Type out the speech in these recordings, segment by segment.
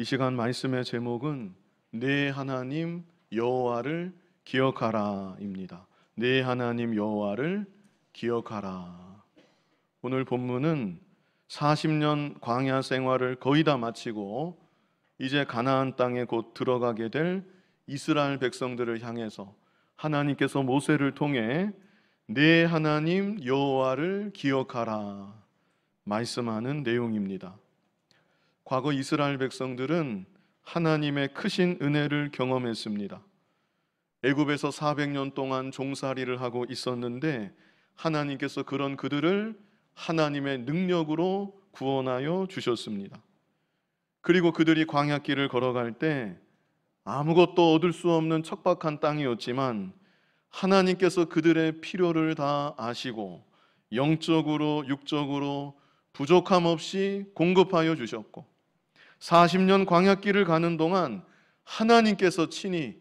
이 시간 말씀의 제목은 내 하나님 여호와를 기억하라입니다. 내 하나님 여호와를 기억하라. 오늘 본문은 40년 광야 생활을 거의 다 마치고 이제 가나안 땅에 곧 들어가게 될 이스라엘 백성들을 향해서 하나님께서 모세를 통해 내 하나님 여호와를 기억하라 말씀하는 내용입니다. 과거 이스라엘 백성들은 하나님의 크신 은혜를 경험했습니다. 애굽에서 400년 동안 종살이를 하고 있었는데 하나님께서 그런 그들을 하나님의 능력으로 구원하여 주셨습니다. 그리고 그들이 광야길을 걸어갈 때 아무것도 얻을 수 없는 척박한 땅이었지만 하나님께서 그들의 필요를 다 아시고 영적으로 육적으로 부족함 없이 공급하여 주셨고 40년 광야길을 가는 동안 하나님께서 친히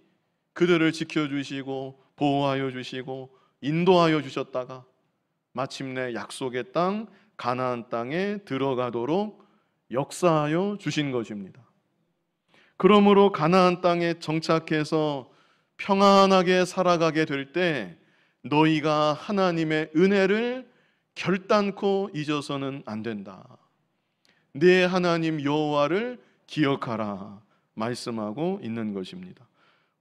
그들을 지켜주시고 보호하여 주시고 인도하여 주셨다가 마침내 약속의 땅 가나안 땅에 들어가도록 역사하여 주신 것입니다. 그러므로 가나안 땅에 정착해서 평안하게 살아가게 될 때 너희가 하나님의 은혜를 결단코 잊어서는 안 된다. 네 하나님 여호와를 기억하라 말씀하고 있는 것입니다.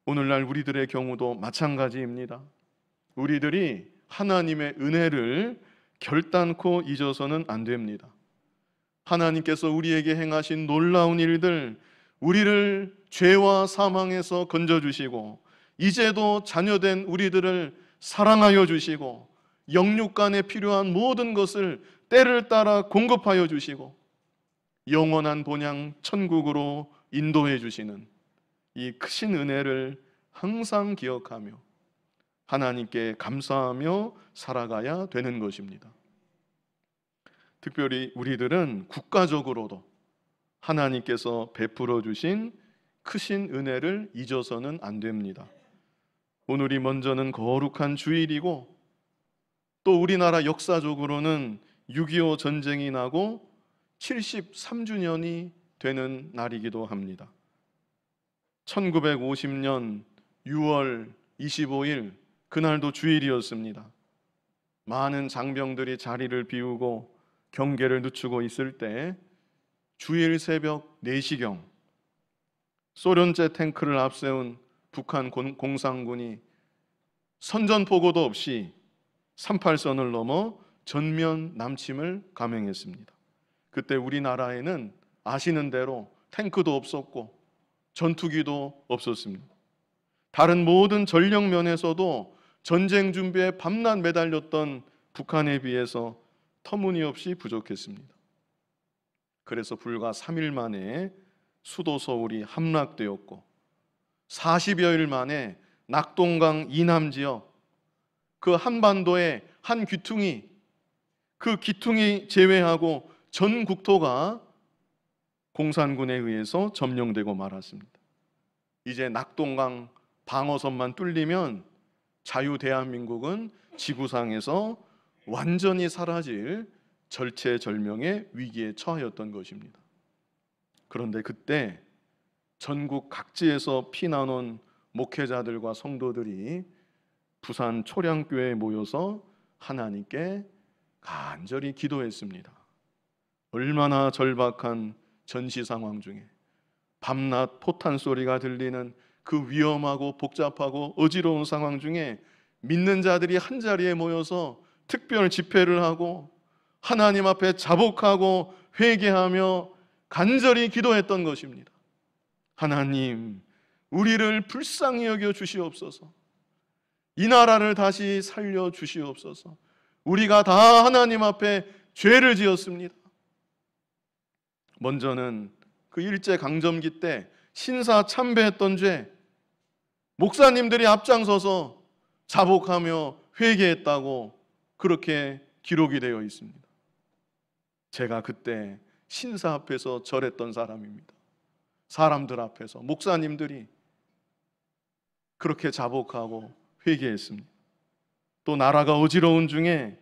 오늘날 우리들의 경우도 마찬가지입니다. 우리들이 하나님의 은혜를 결단코 잊어서는 안 됩니다. 하나님께서 우리에게 행하신 놀라운 일들, 우리를 죄와 사망에서 건져주시고, 이제도 자녀된 우리들을 사랑하여 주시고, 영육 간에 필요한 모든 것을 때를 따라 공급하여 주시고, 영원한 본향 천국으로 인도해 주시는 이 크신 은혜를 항상 기억하며 하나님께 감사하며 살아가야 되는 것입니다. 특별히 우리들은 국가적으로도 하나님께서 베풀어 주신 크신 은혜를 잊어서는 안 됩니다. 오늘이 먼저는 거룩한 주일이고 또 우리나라 역사적으로는 6.25 전쟁이 나고 73주년이 되는 날이기도 합니다. 1950년 6월 25일 그날도 주일이었습니다. 많은 장병들이 자리를 비우고 경계를 늦추고 있을 때 주일 새벽 4시경 소련제 탱크를 앞세운 북한 공산군이 선전포고도 없이 38선을 넘어 전면 남침을 감행했습니다. 그때 우리나라에는 아시는 대로 탱크도 없었고 전투기도 없었습니다. 다른 모든 전력 면에서도 전쟁 준비에 밤낮 매달렸던 북한에 비해서 터무니없이 부족했습니다. 그래서 불과 3일 만에 수도 서울이 함락되었고 40여일 만에 낙동강 이남 지역 그 한반도의 한 귀퉁이 그 귀퉁이 제외하고 전 국토가 공산군에 의해서 점령되고 말았습니다. 이제 낙동강 방어선만 뚫리면 자유 대한민국은 지구상에서 완전히 사라질 절체절명의 위기에 처하였던 것입니다. 그런데 그때 전국 각지에서 피난온 목회자들과 성도들이 부산 초량교회에 모여서 하나님께 간절히 기도했습니다. 얼마나 절박한 전시 상황 중에 밤낮 포탄 소리가 들리는 그 위험하고 복잡하고 어지러운 상황 중에 믿는 자들이 한 자리에 모여서 특별 집회를 하고 하나님 앞에 자복하고 회개하며 간절히 기도했던 것입니다. 하나님, 우리를 불쌍히 여겨 주시옵소서. 이 나라를 다시 살려 주시옵소서. 우리가 다 하나님 앞에 죄를 지었습니다. 먼저는 그 일제 강점기 때 신사 참배했던 죄 목사님들이 앞장서서 자복하며 회개했다고 그렇게 기록이 되어 있습니다. 제가 그때 신사 앞에서 절했던 사람입니다. 사람들 앞에서 목사님들이 그렇게 자복하고 회개했습니다. 또 나라가 어지러운 중에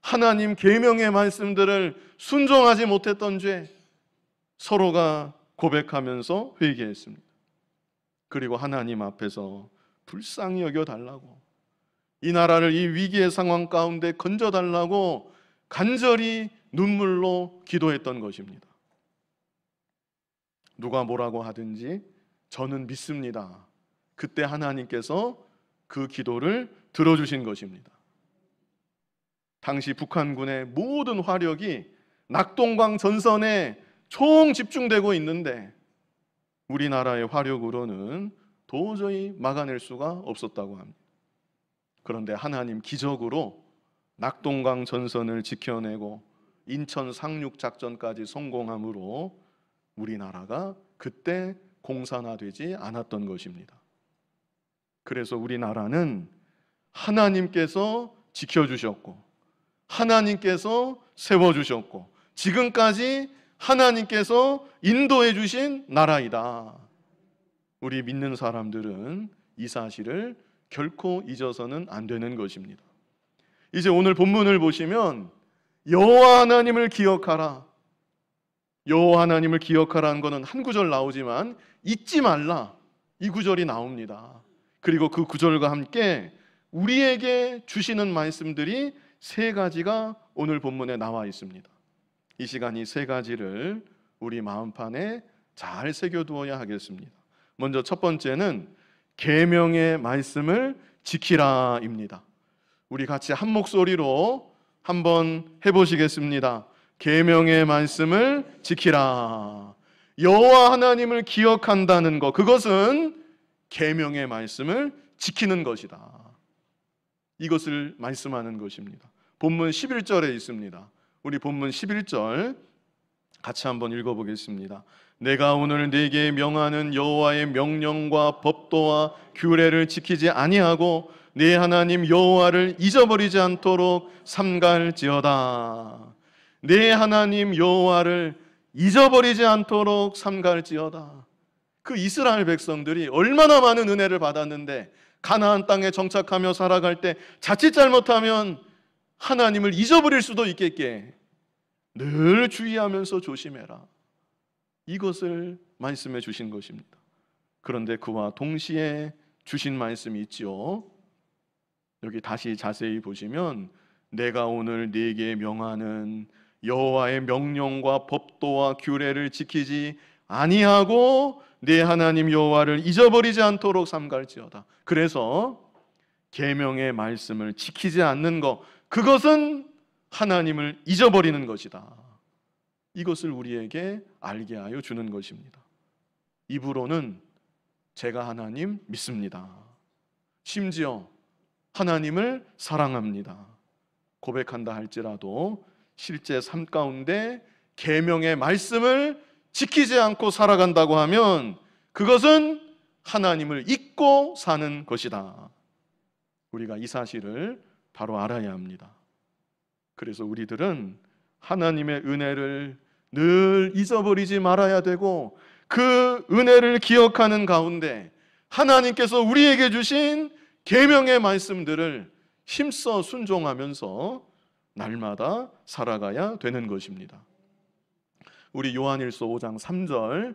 하나님 계명의 말씀들을 순종하지 못했던 죄 서로가 고백하면서 회개했습니다. 그리고 하나님 앞에서 불쌍히 여겨 달라고 이 나라를 이 위기의 상황 가운데 건져 달라고 간절히 눈물로 기도했던 것입니다. 누가 뭐라고 하든지 저는 믿습니다. 그때 하나님께서 그 기도를 들어주신 것입니다. 당시 북한군의 모든 화력이 낙동강 전선에 총 집중되고 있는데 우리나라의 화력으로는 도저히 막아낼 수가 없었다고 합니다. 그런데 하나님 기적으로 낙동강 전선을 지켜내고 인천 상륙 작전까지 성공함으로 우리나라가 그때 공산화되지 않았던 것입니다. 그래서 우리나라는 하나님께서 지켜주셨고 하나님께서 세워주셨고 지금까지 하나님께서 인도해 주신 나라이다. 우리 믿는 사람들은 이 사실을 결코 잊어서는 안 되는 것입니다. 이제 오늘 본문을 보시면 여호와 하나님을 기억하라. 여호와 하나님을 기억하라는 것은 한 구절 나오지만 잊지 말라. 이 구절이 나옵니다. 그리고 그 구절과 함께 우리에게 주시는 말씀들이 세 가지가 오늘 본문에 나와 있습니다. 이 시간 이세 가지를 우리 마음판에 잘 새겨두어야 하겠습니다. 먼저 첫 번째는 계명의 말씀을 지키라입니다. 우리 같이 한 목소리로 한번 해보시겠습니다. 계명의 말씀을 지키라. 여호와 하나님을 기억한다는 것 그것은 계명의 말씀을 지키는 것이다. 이것을 말씀하는 것입니다. 본문 11절에 있습니다. 우리 본문 11절 같이 한번 읽어보겠습니다. 내가 오늘 네게 명하는 여호와의 명령과 법도와 규례를 지키지 아니하고 네 하나님 여호와를 잊어버리지 않도록 삼갈지어다. 네 하나님 여호와를 잊어버리지 않도록 삼갈지어다. 그 이스라엘 백성들이 얼마나 많은 은혜를 받았는데 가나안 땅에 정착하며 살아갈 때 자칫 잘못하면 하나님을 잊어버릴 수도 있겠게 늘 주의하면서 조심해라. 이것을 말씀해 주신 것입니다. 그런데 그와 동시에 주신 말씀이 있지요. 여기 다시 자세히 보시면 내가 오늘 네게 명하는 여호와의 명령과 법도와 규례를 지키지 아니하고 내 하나님 여호와를 잊어버리지 않도록 삼갈지어다. 그래서 계명의 말씀을 지키지 않는 것 그것은 하나님을 잊어버리는 것이다. 이것을 우리에게 알게 하여 주는 것입니다. 입으로는 제가 하나님 믿습니다. 심지어 하나님을 사랑합니다. 고백한다 할지라도 실제 삶 가운데 계명의 말씀을 지키지 않고 살아간다고 하면 그것은 하나님을 잊고 사는 것이다. 우리가 이 사실을 바로 알아야 합니다. 그래서 우리들은 하나님의 은혜를 늘 잊어버리지 말아야 되고 그 은혜를 기억하는 가운데 하나님께서 우리에게 주신 계명의 말씀들을 힘써 순종하면서 날마다 살아가야 되는 것입니다. 우리 요한일서 5장 3절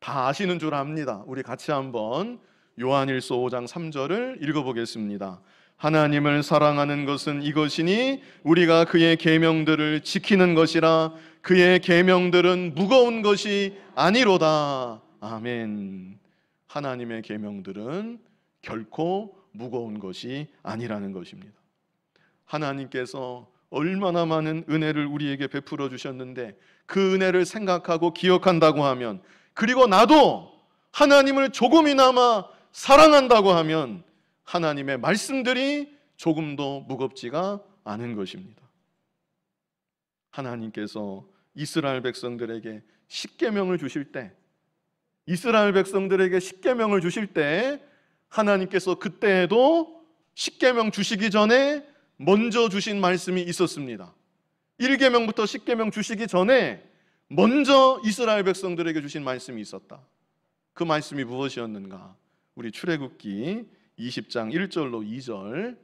다 아시는 줄 압니다. 우리 같이 한번 요한일서 5장 3절을 읽어보겠습니다. 하나님을 사랑하는 것은 이것이니 우리가 그의 계명들을 지키는 것이라 그의 계명들은 무거운 것이 아니로다. 아멘. 하나님의 계명들은 결코 무거운 것이 아니라는 것입니다. 하나님께서 얼마나 많은 은혜를 우리에게 베풀어 주셨는데 그 은혜를 생각하고 기억한다고 하면 그리고 나도 하나님을 조금이나마 사랑한다고 하면 하나님의 말씀들이 조금도 무겁지가 않은 것입니다. 하나님께서 이스라엘 백성들에게 십계명을 주실 때 이스라엘 백성들에게 십계명을 주실 때 하나님께서 그때에도 십계명 주시기 전에 먼저 주신 말씀이 있었습니다. 1계명부터 십계명 주시기 전에 먼저 이스라엘 백성들에게 주신 말씀이 있었다. 그 말씀이 무엇이었는가? 우리 출애굽기 20장 1절로 2절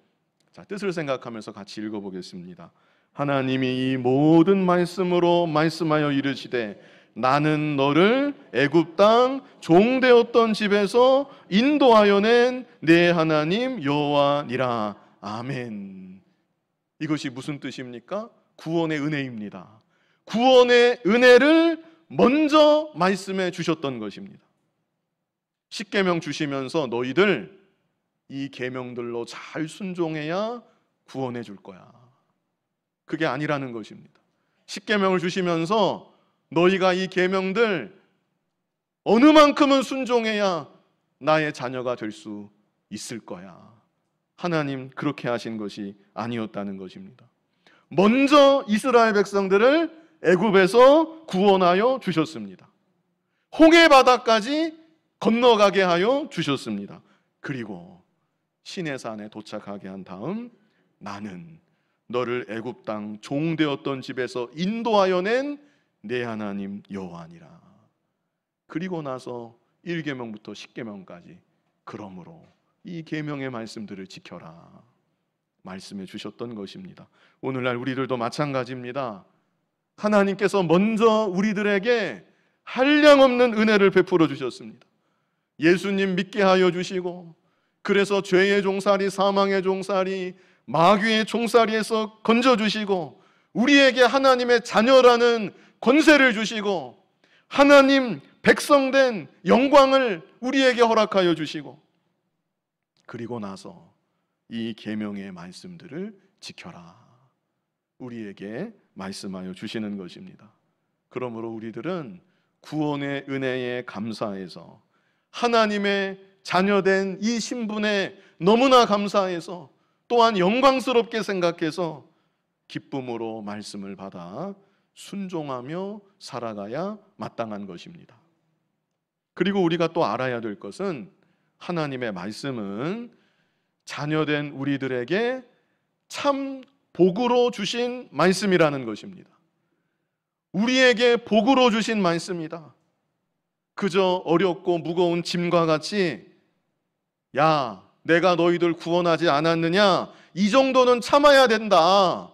자, 뜻을 생각하면서 같이 읽어 보겠습니다. 하나님이 이 모든 말씀으로 말씀하여 이르시되 나는 너를 애굽 땅 종되었던 집에서 인도하여 낸 내 하나님 여호와니라. 아멘. 이것이 무슨 뜻입니까? 구원의 은혜입니다. 구원의 은혜를 먼저 말씀해 주셨던 것입니다. 십계명 주시면서 너희들 이 계명들로 잘 순종해야 구원해 줄 거야. 그게 아니라는 것입니다. 십계명을 주시면서 너희가 이 계명들 어느 만큼은 순종해야 나의 자녀가 될 수 있을 거야. 하나님 그렇게 하신 것이 아니었다는 것입니다. 먼저 이스라엘 백성들을 애굽에서 구원하여 주셨습니다. 홍해 바다까지 건너가게 하여 주셨습니다. 그리고 신의 산에 도착하게 한 다음 나는 너를 애굽 땅 종되었던 집에서 인도하여 낸 내 하나님 여호와니라. 그리고 나서 1계명부터 10계명까지 그러므로 이 계명의 말씀들을 지켜라. 말씀해 주셨던 것입니다. 오늘날 우리들도 마찬가지입니다. 하나님께서 먼저 우리들에게 한량없는 은혜를 베풀어 주셨습니다. 예수님 믿게 하여 주시고 그래서 죄의 종살이, 사망의 종살이, 마귀의 종살이에서 건져주시고 우리에게 하나님의 자녀라는 권세를 주시고 하나님 백성된 영광을 우리에게 허락하여 주시고 그리고 나서 이 계명의 말씀들을 지켜라 우리에게 말씀하여 주시는 것입니다. 그러므로 우리들은 구원의 은혜에 감사해서 하나님의 자녀된 이 신분에 너무나 감사해서 또한 영광스럽게 생각해서 기쁨으로 말씀을 받아 순종하며 살아가야 마땅한 것입니다. 그리고 우리가 또 알아야 될 것은 하나님의 말씀은 자녀된 우리들에게 참 복으로 주신 말씀이라는 것입니다. 우리에게 복으로 주신 말씀이다. 그저 어렵고 무거운 짐과 같이 야, 내가 너희들 구원하지 않았느냐? 이 정도는 참아야 된다.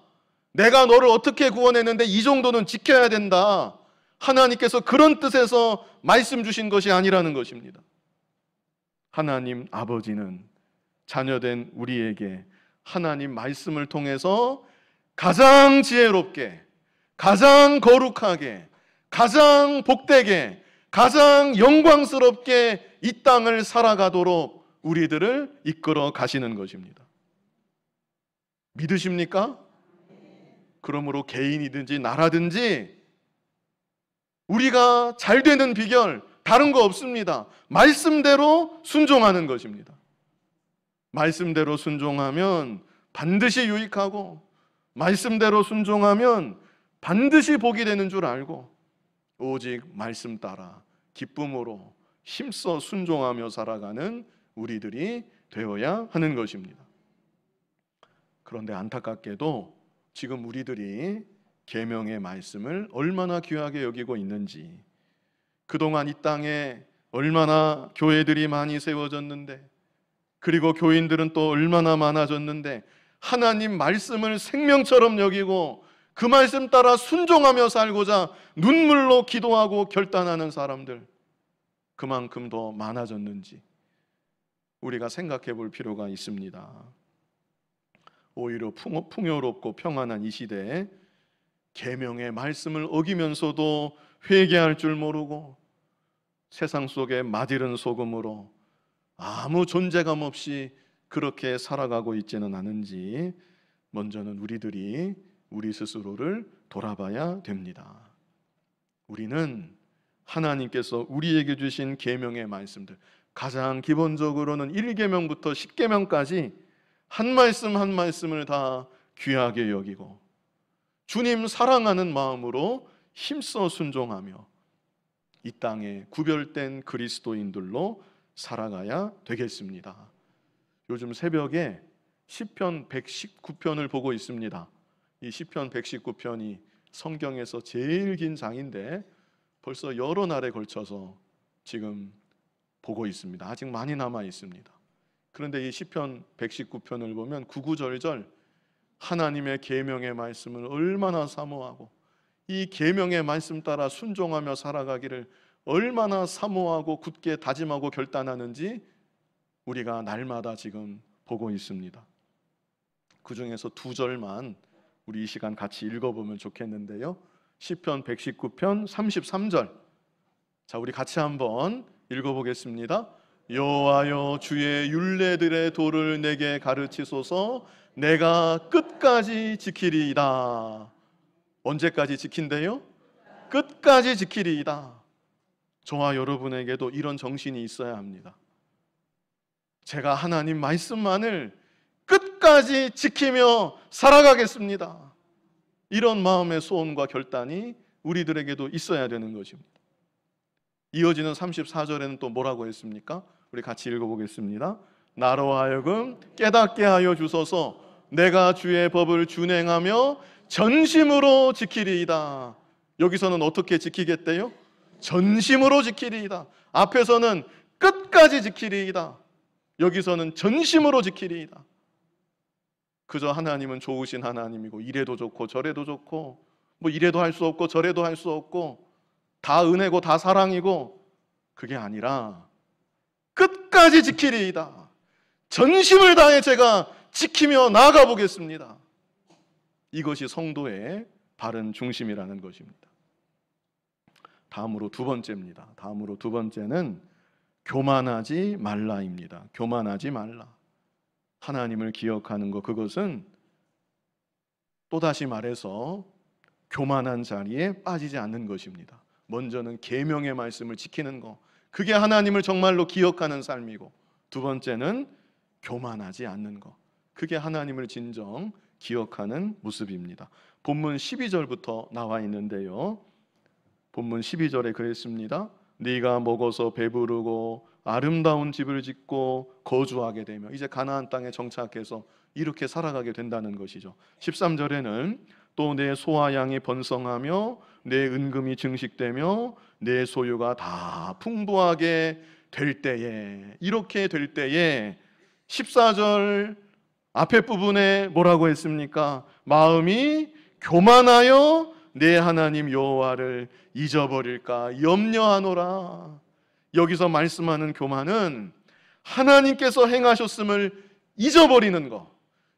내가 너를 어떻게 구원했는데 이 정도는 지켜야 된다. 하나님께서 그런 뜻에서 말씀 주신 것이 아니라는 것입니다. 하나님 아버지는 자녀된 우리에게 하나님 말씀을 통해서 가장 지혜롭게, 가장 거룩하게, 가장 복되게, 가장 영광스럽게 이 땅을 살아가도록 우리들을 이끌어 가시는 것입니다. 믿으십니까? 그러므로 개인이든지 나라든지 우리가 잘 되는 비결 다른 거 없습니다. 말씀대로 순종하는 것입니다. 말씀대로 순종하면 반드시 유익하고 말씀대로 순종하면 반드시 복이 되는 줄 알고 오직 말씀 따라 기쁨으로 힘써 순종하며 살아가는 우리들이 되어야 하는 것입니다. 그런데 안타깝게도 지금 우리들이 계명의 말씀을 얼마나 귀하게 여기고 있는지 그동안 이 땅에 얼마나 교회들이 많이 세워졌는데 그리고 교인들은 또 얼마나 많아졌는데 하나님 말씀을 생명처럼 여기고 그 말씀 따라 순종하며 살고자 눈물로 기도하고 결단하는 사람들 그만큼 더 많아졌는지 우리가 생각해 볼 필요가 있습니다. 오히려 풍요롭고 평안한 이 시대에 계명의 말씀을 어기면서도 회개할 줄 모르고 세상 속에 마디른 소금으로 아무 존재감 없이 그렇게 살아가고 있지는 않은지 먼저는 우리들이 우리 스스로를 돌아봐야 됩니다. 우리는 하나님께서 우리에게 주신 계명의 말씀들 가장 기본적으로는 1계명부터 10계명까지 한 말씀 한 말씀을 다 귀하게 여기고 주님 사랑하는 마음으로 힘써 순종하며 이 땅에 구별된 그리스도인들로 살아가야 되겠습니다. 요즘 새벽에 시편 119편을 보고 있습니다. 이 시편 119편이 성경에서 제일 긴 장인데 벌써 여러 날에 걸쳐서 지금 보고 있습니다. 아직 많이 남아 있습니다. 그런데 이 시편 119편을 보면 구구절절 하나님의 계명의 말씀을 얼마나 사모하고 이 계명의 말씀 따라 순종하며 살아가기를 얼마나 사모하고 굳게 다짐하고 결단하는지 우리가 날마다 지금 보고 있습니다. 그 중에서 두 절만 우리 이 시간 같이 읽어보면 좋겠는데요. 시편 119편 33절. 자, 우리 같이 한번 읽어보겠습니다. 여호와여 주의 율례들의 도를 내게 가르치소서 내가 끝까지 지키리이다. 언제까지 지킨대요? 끝까지 지키리이다. 저와 여러분에게도 이런 정신이 있어야 합니다. 제가 하나님 말씀만을 끝까지 지키며 살아가겠습니다. 이런 마음의 소원과 결단이 우리들에게도 있어야 되는 것입니다. 이어지는 34절에는 또 뭐라고 했습니까? 우리 같이 읽어보겠습니다. 나로 하여금 깨닫게 하여 주소서 내가 주의 법을 준행하며 전심으로 지키리이다. 여기서는 어떻게 지키겠대요? 전심으로 지키리이다. 앞에서는 끝까지 지키리이다. 여기서는 전심으로 지키리이다. 그저 하나님은 좋으신 하나님이고 이래도 좋고 저래도 좋고 뭐 이래도 할 수 없고 저래도 할 수 없고 다 은혜고 다 사랑이고 그게 아니라 끝까지 지키리이다. 전심을 다해 제가 지키며 나아가 보겠습니다. 이것이 성도의 바른 중심이라는 것입니다. 다음으로 두 번째입니다. 다음으로 두 번째는 교만하지 말라입니다. 교만하지 말라. 하나님을 기억하는 것 그것은 또다시 말해서 교만한 자리에 빠지지 않는 것입니다. 먼저는 계명의 말씀을 지키는 거. 그게 하나님을 정말로 기억하는 삶이고 두 번째는 교만하지 않는 거. 그게 하나님을 진정 기억하는 모습입니다. 본문 12절부터 나와 있는데요. 본문 12절에 그랬습니다. 네가 먹어서 배부르고 아름다운 집을 짓고 거주하게 되며 이제 가나안 땅에 정착해서 이렇게 살아가게 된다는 것이죠. 13절에는 또 내 소와 양이 번성하며 내 은금이 증식되며 내 소유가 다 풍부하게 될 때에 이렇게 될 때에 14절 앞에 부분에 뭐라고 했습니까? 마음이 교만하여 내 하나님 여호와를 잊어버릴까 염려하노라. 여기서 말씀하는 교만은 하나님께서 행하셨음을 잊어버리는 것,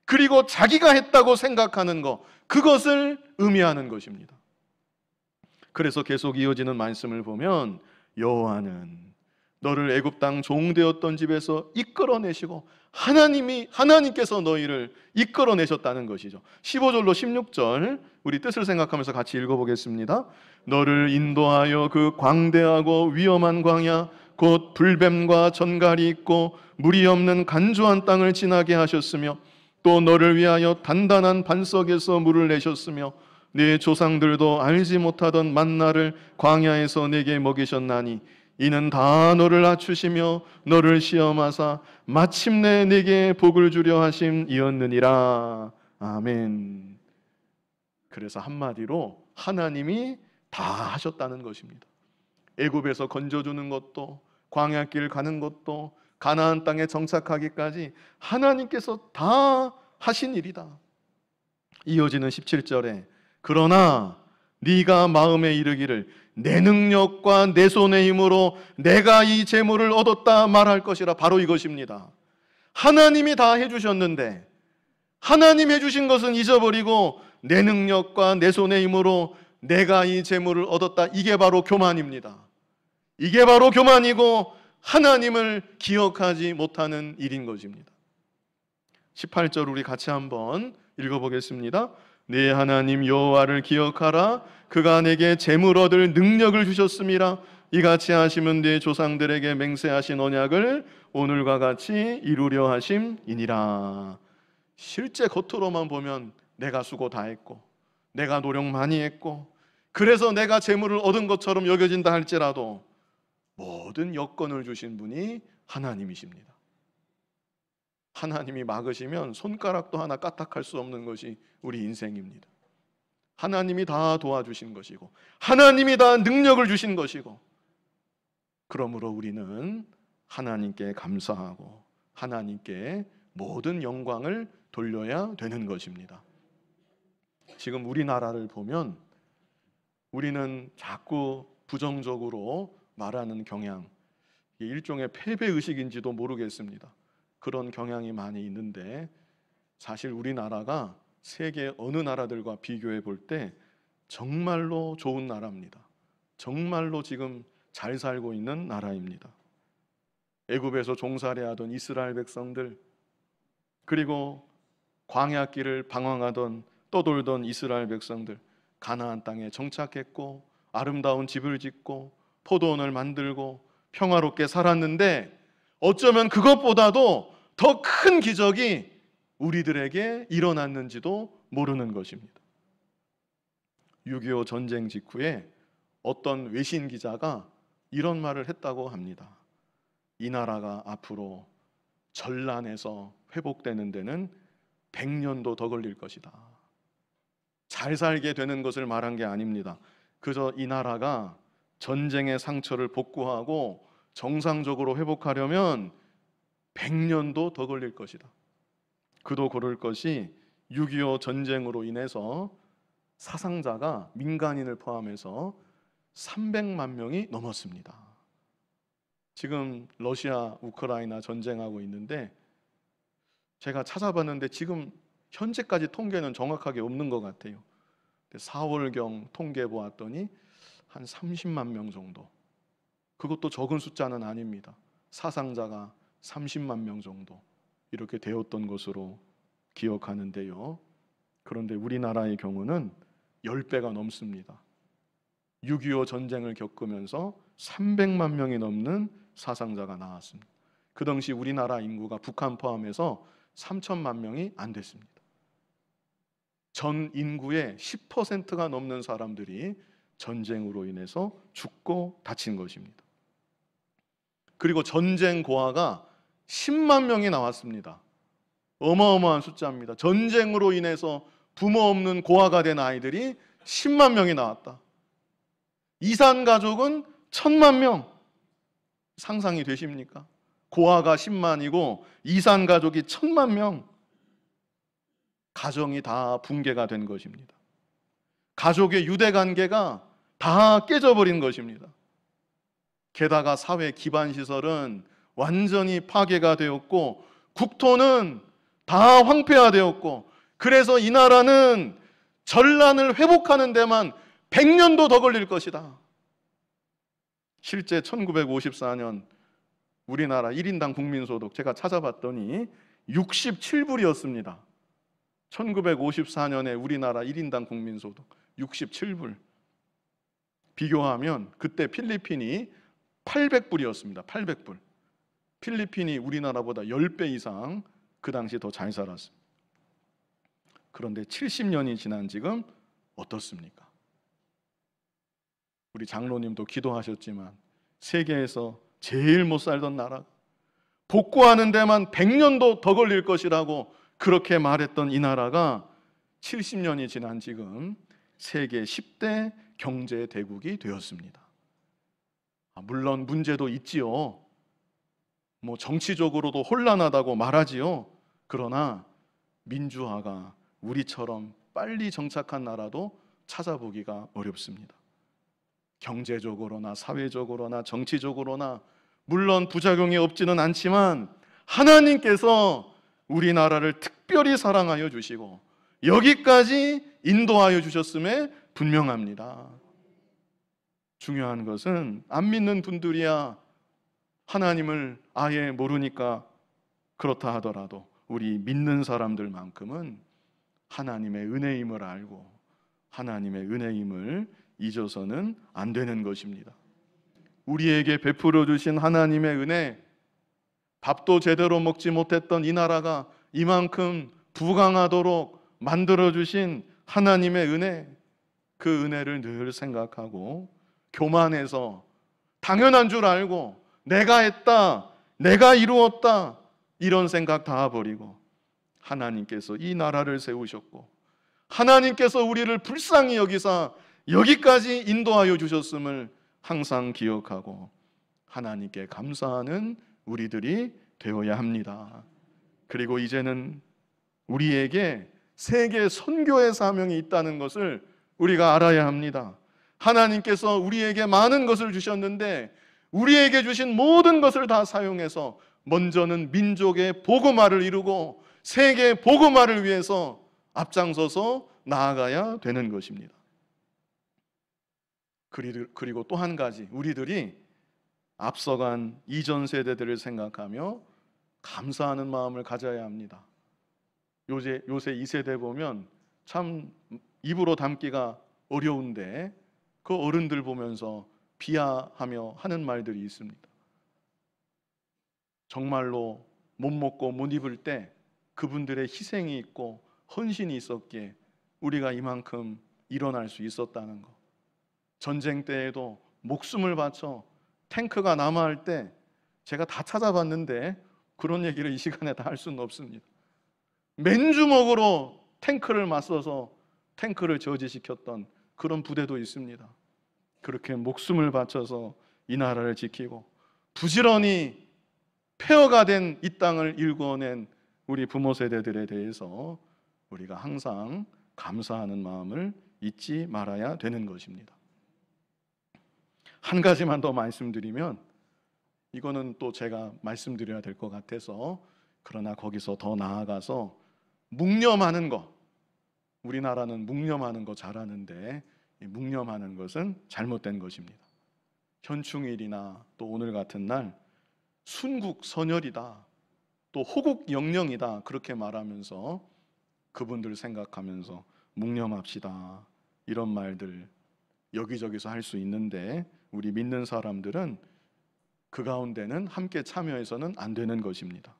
그리고 자기가 했다고 생각하는 것, 그것을 의미하는 것입니다. 그래서 계속 이어지는 말씀을 보면 여호와는 너를 애굽 땅 종되었던 집에서 이끌어내시고 하나님이 하나님께서 너희를 이끌어내셨다는 것이죠. 15절로 16절 우리 뜻을 생각하면서 같이 읽어 보겠습니다. 너를 인도하여 그 광대하고 위험한 광야 곧 불뱀과 전갈이 있고 물이 없는 간조한 땅을 지나게 하셨으며 또 너를 위하여 단단한 반석에서 물을 내셨으며 네 조상들도 알지 못하던 만나를 광야에서 내게 먹이셨나니 이는 다 너를 낮추시며 너를 시험하사 마침내 내게 복을 주려 하심이었느니라. 아멘. 그래서 한마디로 하나님이 다 하셨다는 것입니다. 애굽에서 건져 주는 것도 광야길 가는 것도 가나안 땅에 정착하기까지 하나님께서 다 하신 일이다. 이어지는 17절에 그러나 네가 마음에 이르기를 내 능력과 내 손의 힘으로 내가 이 재물을 얻었다 말할 것이라 바로 이것입니다. 하나님이 다 해주셨는데 하나님 해주신 것은 잊어버리고 내 능력과 내 손의 힘으로 내가 이 재물을 얻었다. 이게 바로 교만입니다. 이게 바로 교만이고 하나님을 기억하지 못하는 일인 것입니다. 18절 우리 같이 한번 읽어보겠습니다. 네 하나님 여호와를 기억하라 그가 내게 재물 얻을 능력을 주셨습니다. 이같이 하시면 네 조상들에게 맹세하신 언약을 오늘과 같이 이루려 하심이니라. 실제 겉으로만 보면 내가 수고 다 했고 내가 노력 많이 했고 그래서 내가 재물을 얻은 것처럼 여겨진다 할지라도 모든 여건을 주신 분이 하나님이십니다. 하나님이 막으시면 손가락도 하나 까딱할 수 없는 것이 우리 인생입니다. 하나님이 다 도와주신 것이고 하나님이 다 능력을 주신 것이고 그러므로 우리는 하나님께 감사하고 하나님께 모든 영광을 돌려야 되는 것입니다. 지금 우리나라를 보면 우리는 자꾸 부정적으로 말하는 경향, 일종의 패배 의식인지도 모르겠습니다. 그런 경향이 많이 있는데 사실 우리나라가 세계 어느 나라들과 비교해 볼 때 정말로 좋은 나라입니다. 정말로 지금 잘 살고 있는 나라입니다. 애굽에서 종살이하던 이스라엘 백성들 그리고 광야길을 방황하던 떠돌던 이스라엘 백성들 가나안 땅에 정착했고 아름다운 집을 짓고 포도원을 만들고 평화롭게 살았는데 어쩌면 그것보다도 더 큰 기적이 우리들에게 일어났는지도 모르는 것입니다. 6.25 전쟁 직후에 어떤 외신 기자가 이런 말을 했다고 합니다. 이 나라가 앞으로 전란에서 회복되는 데는 100년도 더 걸릴 것이다. 잘 살게 되는 것을 말한 게 아닙니다. 그저 이 나라가 전쟁의 상처를 복구하고 정상적으로 회복하려면 100년도 더 걸릴 것이다. 그도 그럴 것이 6.25 전쟁으로 인해서 사상자가 민간인을 포함해서 300만 명이 넘었습니다. 지금 러시아 우크라이나 전쟁하고 있는데 제가 찾아봤는데 지금 현재까지 통계는 정확하게 없는 것 같아요. 4월경 통계 보았더니 한 30만 명 정도 그것도 적은 숫자는 아닙니다. 사상자가 30만 명 정도 이렇게 되었던 것으로 기억하는데요. 그런데 우리나라의 경우는 10배가 넘습니다. 6.25 전쟁을 겪으면서 300만 명이 넘는 사상자가 나왔습니다. 그 당시 우리나라 인구가 북한 포함해서 3천만 명이 안 됐습니다. 전 인구의 10%가 넘는 사람들이 전쟁으로 인해서 죽고 다친 것입니다. 그리고 전쟁 고아가 10만 명이 나왔습니다. 어마어마한 숫자입니다. 전쟁으로 인해서 부모 없는 고아가 된 아이들이 10만 명이 나왔다. 이산 가족은 천만 명. 상상이 되십니까? 고아가 10만이고 이산 가족이 천만 명. 가정이 다 붕괴가 된 것입니다. 가족의 유대 관계가 다 깨져버린 것입니다. 게다가 사회 기반 시설은 완전히 파괴가 되었고 국토는 다 황폐화되었고 그래서 이 나라는 전란을 회복하는 데만 100년도 더 걸릴 것이다. 실제 1954년 우리나라 1인당 국민소득 제가 찾아봤더니 67불이었습니다. 1954년에 우리나라 1인당 국민소득 67불. 비교하면 그때 필리핀이 800불이었습니다. 800불. 필리핀이 우리나라보다 10배 이상 그 당시 더 잘 살았습니다. 그런데 70년이 지난 지금 어떻습니까? 우리 장로님도 기도하셨지만 세계에서 제일 못 살던 나라 복구하는 데만 100년도 더 걸릴 것이라고 그렇게 말했던 이 나라가 70년이 지난 지금 세계 10대 경제 대국이 되었습니다. 아, 물론 문제도 있지요. 뭐 정치적으로도 혼란하다고 말하지요. 그러나 민주화가 우리처럼 빨리 정착한 나라도 찾아보기가 어렵습니다. 경제적으로나 사회적으로나 정치적으로나 물론 부작용이 없지는 않지만 하나님께서 우리나라를 특별히 사랑하여 주시고 여기까지 인도하여 주셨음에 분명합니다. 중요한 것은 안 믿는 분들이야 하나님을 아예 모르니까 그렇다 하더라도 우리 믿는 사람들만큼은 하나님의 은혜임을 알고 하나님의 은혜임을 잊어서는 안 되는 것입니다. 우리에게 베풀어 주신 하나님의 은혜 밥도 제대로 먹지 못했던 이 나라가 이만큼 부강하도록 만들어 주신 하나님의 은혜 그 은혜를 늘 생각하고 교만해서 당연한 줄 알고 내가 했다, 내가 이루었다 이런 생각 다 버리고 하나님께서 이 나라를 세우셨고 하나님께서 우리를 불쌍히 여기서 여기까지 인도하여 주셨음을 항상 기억하고 하나님께 감사하는 우리들이 되어야 합니다. 그리고 이제는 우리에게 세계 선교의 사명이 있다는 것을 우리가 알아야 합니다. 하나님께서 우리에게 많은 것을 주셨는데 우리에게 주신 모든 것을 다 사용해서 먼저는 민족의 보고말을 이루고 세계 보고말을 위해서 앞장서서 나아가야 되는 것입니다. 그리고 또 한 가지 우리들이 앞서간 이전 세대들을 생각하며 감사하는 마음을 가져야 합니다. 요새 요새 이 세대 보면 참 입으로 담기가 어려운데 그 어른들 보면서 비하하며 하는 말들이 있습니다. 정말로 못 먹고 못 입을 때 그분들의 희생이 있고 헌신이 있었기에 우리가 이만큼 일어날 수 있었다는 것. 전쟁 때에도 목숨을 바쳐 탱크가 남아할 때 제가 다 찾아봤는데 그런 얘기를 이 시간에 다 할 수는 없습니다. 맨주먹으로 탱크를 맞서서 탱크를 저지시켰던 그런 부대도 있습니다. 그렇게 목숨을 바쳐서 이 나라를 지키고 부지런히 폐허가 된 이 땅을 일궈낸 우리 부모 세대들에 대해서 우리가 항상 감사하는 마음을 잊지 말아야 되는 것입니다. 한 가지만 더 말씀드리면 이거는 또 제가 말씀드려야 될 것 같아서 그러나 거기서 더 나아가서 묵념하는 것 우리나라는 묵념하는 거 잘하는데 묵념하는 것은 잘못된 것입니다. 현충일이나 또 오늘 같은 날 순국 선열이다. 또 호국 영령이다. 그렇게 말하면서 그분들 생각하면서 묵념합시다. 이런 말들 여기저기서 할 수 있는데 우리 믿는 사람들은 그 가운데는 함께 참여해서는 안 되는 것입니다.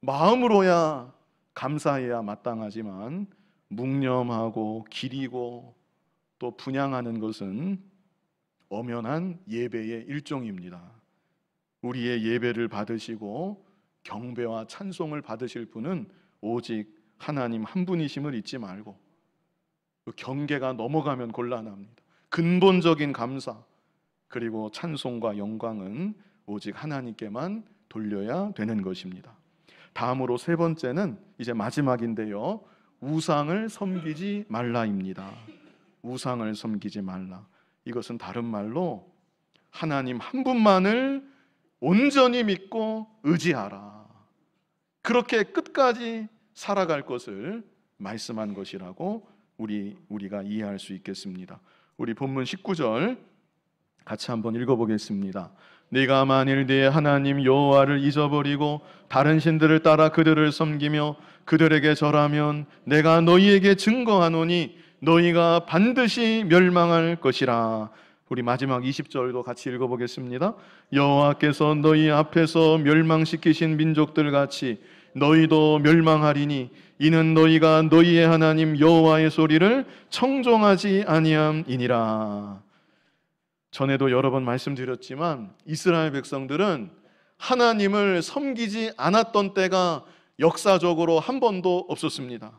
마음으로야 감사해야 마땅하지만 묵념하고 기리고 또 분양하는 것은 엄연한 예배의 일종입니다. 우리의 예배를 받으시고 경배와 찬송을 받으실 분은 오직 하나님 한 분이심을 잊지 말고 그 경계가 넘어가면 곤란합니다. 근본적인 감사 그리고 찬송과 영광은 오직 하나님께만 돌려야 되는 것입니다. 다음으로 세 번째는 이제 마지막인데요. 우상을 섬기지 말라입니다. 우상을 섬기지 말라. 이것은 다른 말로 하나님 한 분만을 온전히 믿고 의지하라. 그렇게 끝까지 살아갈 것을 말씀한 것이라고 우리 우리가 이해할 수 있겠습니다. 우리 본문 19절 같이 한번 읽어 보겠습니다. 네가 만일 네 하나님 여호와를 잊어버리고 다른 신들을 따라 그들을 섬기며 그들에게 절하면 내가 너희에게 증거하노니 너희가 반드시 멸망할 것이라. 우리 마지막 20절도 같이 읽어보겠습니다. 여호와께서 너희 앞에서 멸망시키신 민족들 같이 너희도 멸망하리니 이는 너희가 너희의 하나님 여호와의 소리를 청종하지 아니함이니라. 전에도 여러 번 말씀드렸지만 이스라엘 백성들은 하나님을 섬기지 않았던 때가 역사적으로 한 번도 없었습니다.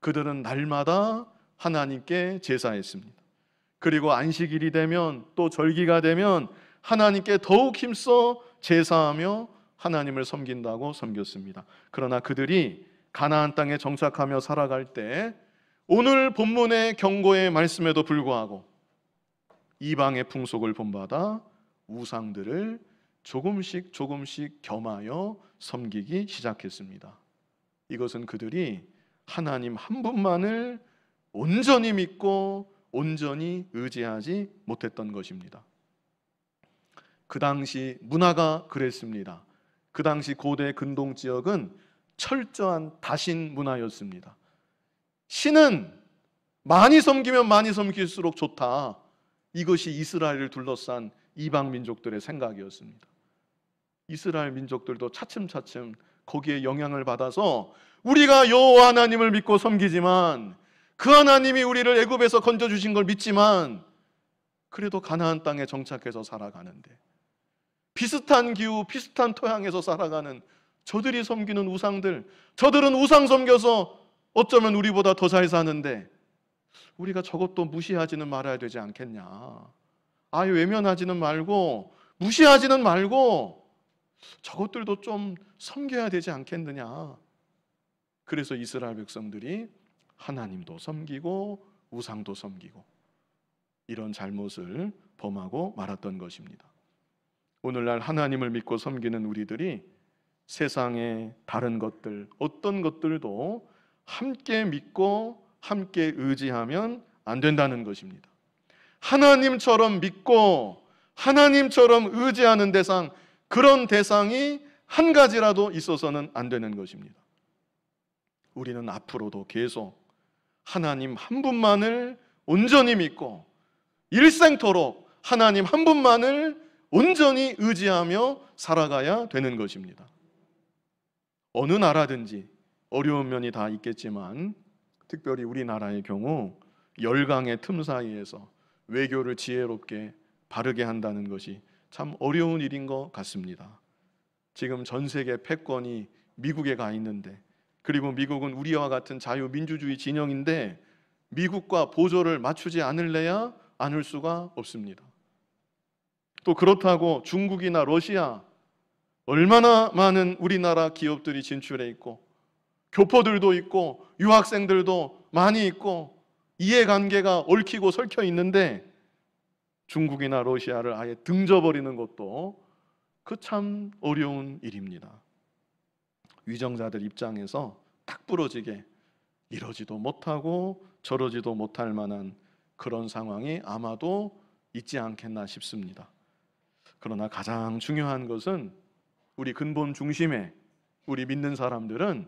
그들은 날마다 하나님께 제사했습니다. 그리고 안식일이 되면 또 절기가 되면 하나님께 더욱 힘써 제사하며 하나님을 섬긴다고 섬겼습니다. 그러나 그들이 가나안 땅에 정착하며 살아갈 때 오늘 본문의 경고의 말씀에도 불구하고 이방의 풍속을 본받아 우상들을 조금씩 조금씩 겸하여 섬기기 시작했습니다. 이것은 그들이 하나님 한 분만을 온전히 믿고 온전히 의지하지 못했던 것입니다. 그 당시 문화가 그랬습니다. 그 당시 고대 근동 지역은 철저한 다신 문화였습니다. 신은 많이 섬기면 많이 섬길수록 좋다. 이것이 이스라엘을 둘러싼 이방 민족들의 생각이었습니다. 이스라엘 민족들도 차츰차츰 거기에 영향을 받아서 우리가 여호와 하나님을 믿고 섬기지만 그 하나님이 우리를 애굽에서 건져 주신 걸 믿지만 그래도 가나안 땅에 정착해서 살아가는데 비슷한 기후, 비슷한 토양에서 살아가는 저들이 섬기는 우상들, 저들은 우상 섬겨서 어쩌면 우리보다 더 잘 사는데 우리가 저것도 무시하지는 말아야 되지 않겠냐. 아예 외면하지는 말고 무시하지는 말고 저것들도 좀 섬겨야 되지 않겠느냐. 그래서 이스라엘 백성들이 하나님도 섬기고 우상도 섬기고 이런 잘못을 범하고 말았던 것입니다. 오늘날 하나님을 믿고 섬기는 우리들이 세상의 다른 것들, 어떤 것들도 함께 믿고 함께 의지하면 안 된다는 것입니다. 하나님처럼 믿고 하나님처럼 의지하는 대상, 그런 대상이 한 가지라도 있어서는 안 되는 것입니다. 우리는 앞으로도 계속 하나님 한 분만을 온전히 믿고 일생토록 하나님 한 분만을 온전히 의지하며 살아가야 되는 것입니다. 어느 나라든지 어려운 면이 다 있겠지만 특별히 우리나라의 경우 열강의 틈 사이에서 외교를 지혜롭게 바르게 한다는 것이 참 어려운 일인 것 같습니다. 지금 전 세계 패권이 미국에 가 있는데 그리고 미국은 우리와 같은 자유민주주의 진영인데 미국과 보조를 맞추지 않을래야 않을 수가 없습니다. 또 그렇다고 중국이나 러시아 얼마나 많은 우리나라 기업들이 진출해 있고 교포들도 있고 유학생들도 많이 있고 이해관계가 얽히고 설켜 있는데 중국이나 러시아를 아예 등져버리는 것도 그 참 어려운 일입니다. 위정자들 입장에서 딱 부러지게 이러지도 못하고 저러지도 못할 만한 그런 상황이 아마도 있지 않겠나 싶습니다. 그러나 가장 중요한 것은 우리 근본 중심에 우리 믿는 사람들은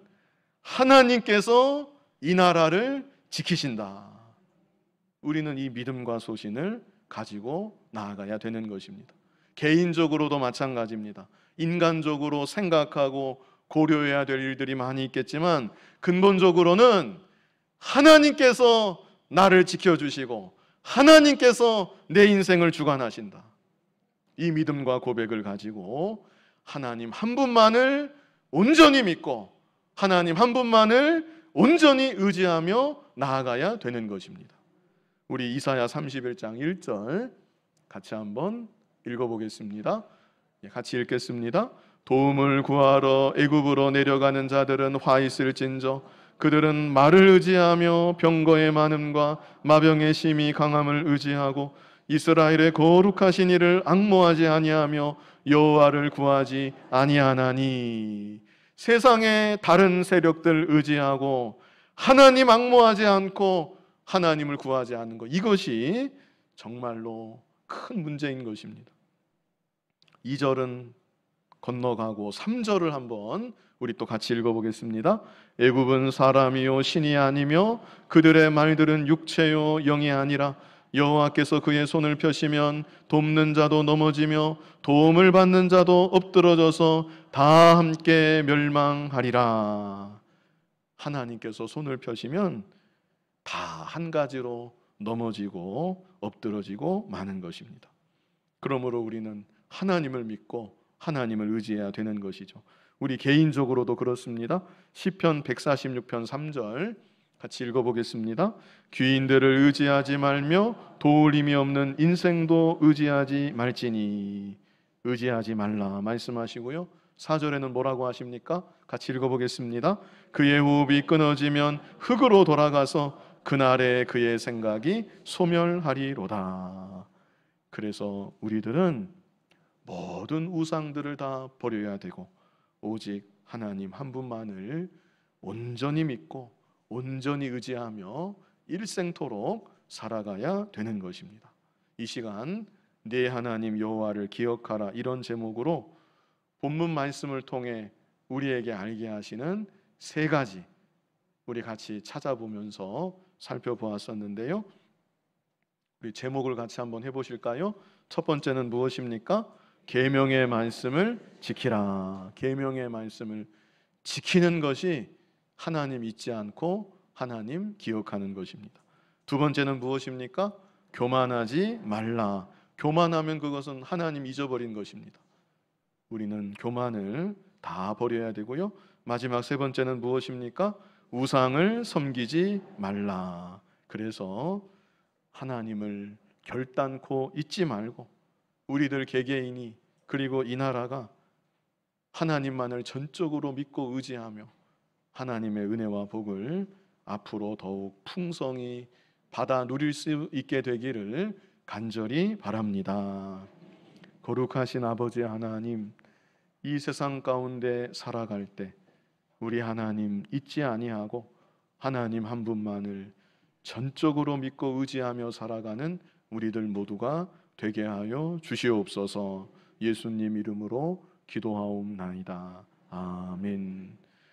하나님께서 이 나라를 지키신다. 우리는 이 믿음과 소신을 가지고 나아가야 되는 것입니다. 개인적으로도 마찬가지입니다. 인간적으로 생각하고 고려해야 될 일들이 많이 있겠지만 근본적으로는 하나님께서 나를 지켜주시고 하나님께서 내 인생을 주관하신다. 이 믿음과 고백을 가지고 하나님 한 분만을 온전히 믿고 하나님 한 분만을 온전히 의지하며 나아가야 되는 것입니다. 우리 이사야 31장 1절 같이 한번 읽어보겠습니다. 예, 같이 읽겠습니다. 도움을 구하러 애굽으로 내려가는 자들은 화 있을진저 그들은 말을 의지하며 병거의 많음과 마병의 심히 강함을 의지하고 이스라엘의 거룩하신 이를 악모하지 아니하며 여호와를 구하지 아니하나니 세상의 다른 세력들 의지하고 하나님 악모하지 않고 하나님을 구하지 않는 것 이것이 정말로 큰 문제인 것입니다. 2절은 건너가고 3절을 한번 우리 또 같이 읽어보겠습니다. 애굽은 사람이요 신이 아니며 그들의 말들은 육체요 영이 아니라 여호와께서 그의 손을 펴시면 돕는 자도 넘어지며 도움을 받는 자도 엎드러져서 다 함께 멸망하리라. 하나님께서 손을 펴시면 다 한 가지로 넘어지고 엎드러지고 마는 것입니다. 그러므로 우리는 하나님을 믿고 하나님을 의지해야 되는 것이죠. 우리 개인적으로도 그렇습니다. 시편 146편 3절 같이 읽어보겠습니다. 귀인들을 의지하지 말며 도울림이 없는 인생도 의지하지 말지니 의지하지 말라 말씀하시고요. 4절에는 뭐라고 하십니까? 같이 읽어보겠습니다. 그의 호흡이 끊어지면 흙으로 돌아가서 그날에 그의 생각이 소멸하리로다. 그래서 우리들은 모든 우상들을 다 버려야 되고 오직 하나님 한 분만을 온전히 믿고 온전히 의지하며 일생토록 살아가야 되는 것입니다. 이 시간 내 하나님 여호와를 기억하라 이런 제목으로 본문 말씀을 통해 우리에게 알게 하시는 세 가지 우리 같이 찾아보면서 살펴보았었는데요. 우리 제목을 같이 한번 해보실까요? 첫 번째는 무엇입니까? 계명의 말씀을 지키라. 계명의 말씀을 지키는 것이 하나님 잊지 않고 하나님 기억하는 것입니다. 두 번째는 무엇입니까? 교만하지 말라. 교만하면 그것은 하나님 잊어버린 것입니다. 우리는 교만을 다 버려야 되고요. 마지막 세 번째는 무엇입니까? 우상을 섬기지 말라. 그래서 하나님을 결단코 잊지 말고 우리들 개개인이 그리고 이 나라가 하나님만을 전적으로 믿고 의지하며 하나님의 은혜와 복을 앞으로 더욱 풍성히 받아 누릴 수 있게 되기를 간절히 바랍니다. 거룩하신 아버지 하나님, 이 세상 가운데 살아갈 때 우리 하나님 잊지 아니하고 하나님 한 분만을 전적으로 믿고 의지하며 살아가는 우리들 모두가 되게 하여 주시옵소서. 예수님 이름으로 기도하옵나이다. 아멘.